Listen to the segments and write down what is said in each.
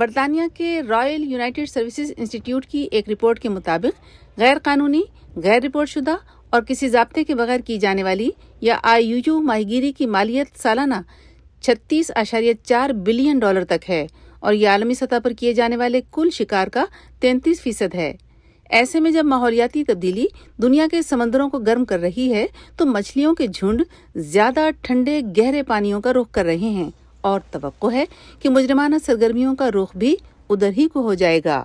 برطانیہ کے Royal United services institute کی ایک رپورٹ کے مطابق غیر قانونی غیر رپورٹ شدہ اور کسی ضابطے کے بغیر کی جانے والی یا آئی یو یو ماہی گیری کی مالیت سالانہ چھتیس اشاریہ چار بلین ڈالر تک ہے اور یہ عالمی سطح پر کیے جانے والے کل شکار کا تینتیس فیصد ہے ایسے میں جب ماحولیاتی تبدیلی دنیا کے سمندروں کو گرم کر رہی ہے تو مچھلیوں کے جھنڈ زیادہ ٹھنڈے گہرے پانیوں کا رخ کر رہے ہیں اور توقع ہے کہ مجرمانہ سرگرمیوں کا رخ بھی ادھر ہی کو ہو جائے گا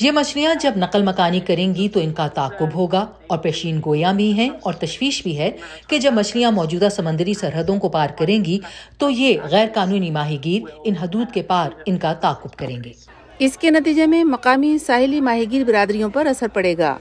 یہ مچھلیاں جب نقل مکانی کریں گی تو ان کا تعقب ہوگا اور پیشین گویاں بھی ہیں اور تشویش بھی ہے کہ جب مچھلیاں موجودہ سمندری سرحدوں کو پار کریں گی تو یہ غیر قانونی ماہی گیر ان حدود کے پار ان کا تعقب کریں گے اس کے نتیجے میں مقامی ساحلی ماہی گیر برادریوں پر اثر پڑے گا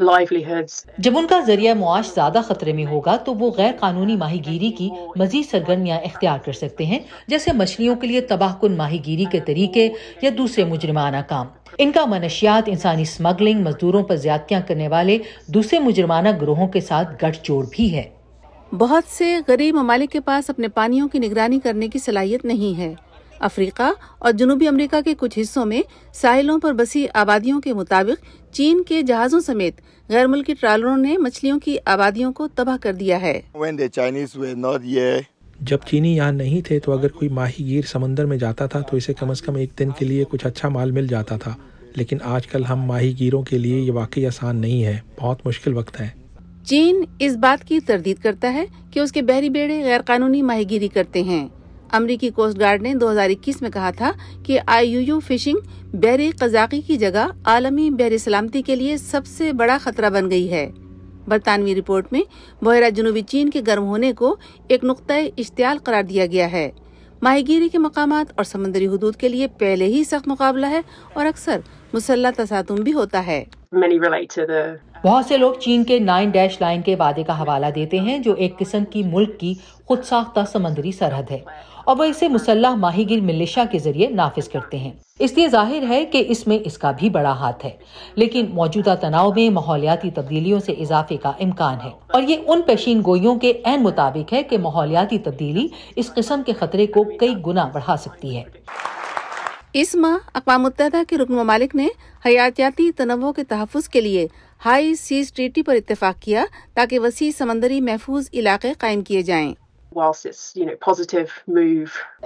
جب ان کا ذریعہ معاش زیادہ خطرے میں ہوگا تو وہ غیر قانونی ماہی گیری کی مزید سرگرمیاں اختیار کر سکتے ہیں جیسے مچھلیوں کے لیے تباہ کن ماہی گیری کے طریقے یا دوسرے مجرمانہ کام ان کا منشیات انسانی سمگلنگ مزدوروں پر زیادتیاں کرنے والے دوسرے مجرمانہ گروہوں کے ساتھ گٹھ جوڑ بھی ہے بہت سے غریب ممالک کے پاس اپنے پانیوں کی نگرانی کرنے کی صلاحیت نہیں ہے افریقہ اور جنوبی امریکہ کے کچھ حصوں میں ساحلوں پر بسی آبادیوں کے مطابق چین کے جہازوں سمیت غیر ملکی ٹرالروں نے مچھلیوں کی آبادیوں کو تباہ کر دیا ہے جب چینی یہاں نہیں تھے تو اگر کوئی ماہی گیر سمندر میں جاتا تھا تو اسے کم از کم ایک دن کے لیے کچھ اچھا مال مل جاتا تھا لیکن آج کل ہم ماہی گیروں کے لیے یہ واقعی آسان نہیں ہے بہت مشکل وقت ہے چین اس بات کی تردید کرتا ہے کہ اس کے بحری بیڑے غیر قانونی ماہی گیری کرتے ہیں امریکی کوسٹ گارڈ نے دو ہزار اکیس میں کہا تھا کہ آئی یو یو فشنگ بحر قزاقی کی جگہ عالمی بحر سلامتی کے لیے سب سے بڑا خطرہ بن گئی ہے برطانوی رپورٹ میں بحیرہ جنوبی چین کے گرم ہونے کو ایک نقطۂ اشتعال قرار دیا گیا ہے ماہی گیری کے مقامات اور سمندری حدود کے لیے پہلے ہی سخت مقابلہ ہے اور اکثر مسلح تصادم بھی ہوتا ہے بہت سے لوگ چین کے نائن ڈیش لائن کے وعدے کا حوالہ دیتے ہیں جو ایک قسم کی ملک کی خود ساختہ سمندری سرحد ہے اور وہ اسے مسلح ماہی گیر ملشا کے ذریعے نافذ کرتے ہیں اس لیے ظاہر ہے کہ اس میں اس کا بھی بڑا ہاتھ ہے لیکن موجودہ تناؤ میں ماحولیاتی تبدیلیوں سے اضافے کا امکان ہے اور یہ ان پیشین گوئیوں کے عین مطابق ہے کہ ماحولیاتی تبدیلی اس قسم کے خطرے کو کئی گنا بڑھا سکتی ہے اس ماہ اقوام متحدہ کے رکن ممالک نے حیاتیاتی تنوع کے تحفظ کے لیے ہائی سیز ٹریٹی پر اتفاق کیا تاکہ وسیع سمندری محفوظ علاقے قائم کیے جائیں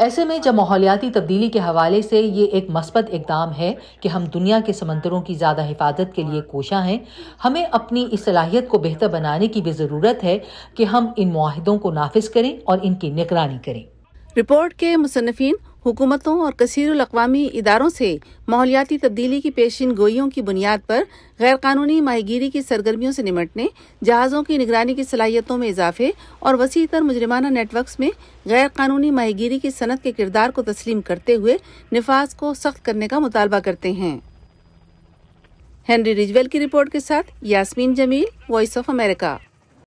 ایسے میں جب ماحولیاتی تبدیلی کے حوالے سے یہ ایک مثبت اقدام ہے کہ ہم دنیا کے سمندروں کی زیادہ حفاظت کے لیے کوشاں ہیں ہمیں اپنی اس صلاحیت کو بہتر بنانے کی بھی ضرورت ہے کہ ہم ان معاہدوں کو نافذ کریں اور ان کی نگرانی کریں رپورٹ کے مصنفین حکومتوں اور کثیر الاقوامی اداروں سے ماحولیاتی تبدیلی کی پیشن گوئیوں کی بنیاد پر غیر قانونی ماہی گیری کی سرگرمیوں سے نمٹنے جہازوں کی نگرانی کی صلاحیتوں میں اضافے اور وسیع تر مجرمانہ نیٹ ورکس میں غیر قانونی ماہی گیری کی صنعت کے کردار کو تسلیم کرتے ہوئے نفاذ کو سخت کرنے کا مطالبہ کرتے ہیں ہنری رجویل کی رپورٹ کے ساتھ Yasmeen Jamil Voice of America